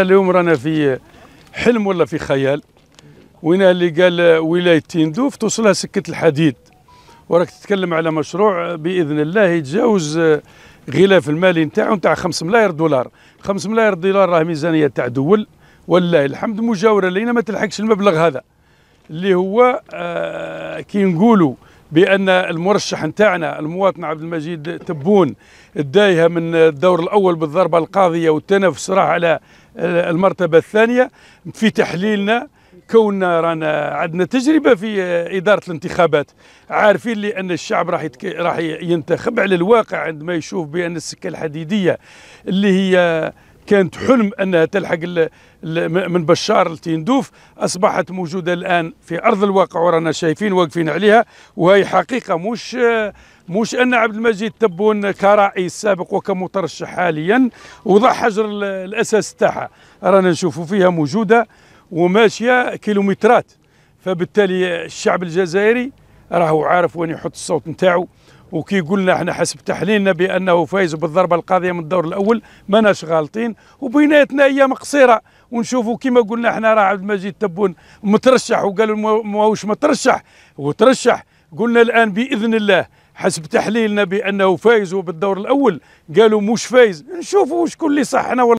اليوم رانا في حلم ولا في خيال وين اللي قال ولايه تيندوف توصلها سكه الحديد وراك تتكلم على مشروع باذن الله يتجاوز غلاف المالي نتاعو نتاع 5 ملاير دولار 5 ملاير دولار راه ميزانيه تاع دول والله الحمد مجاوره لينا ما تلحقش المبلغ هذا اللي هو آه، كي نقولوا بان المرشح نتاعنا المواطن عبد المجيد تبون دايها من الدور الاول بالضربه القاضيه والتنافس راح على المرتبه الثانيه في تحليلنا كوننا رانا عندنا تجربه في اداره الانتخابات عارفين لي ان الشعب راح يتك... راح ينتخب على الواقع عندما يشوف بان السكه الحديديه اللي هي كانت حلم انها تلحق من بشار لتندوف اصبحت موجوده الان في ارض الواقع ورانا شايفين واقفين عليها وهي حقيقه مش مش ان عبد المجيد تبون كرئيس سابق وكمترشح حاليا وضع حجر الاساس تاعها رانا نشوفوا فيها موجوده وماشيه كيلومترات فبالتالي الشعب الجزائري راهو عارف وين يحط الصوت نتاعو وكي قلنا احنا حسب تحليلنا بانه فايز بالضربه القاضيه من الدور الاول ماناش غالطين وبيناتنا ايام قصيره ونشوفوا كما قلنا احنا راه عبد المجيد تبون مترشح وقالوا ماهوش مترشح وترشح قلنا الان باذن الله حسب تحليلنا بانه فايز بالدور الاول قالوا مش فايز نشوفوا شكون اللي صح انا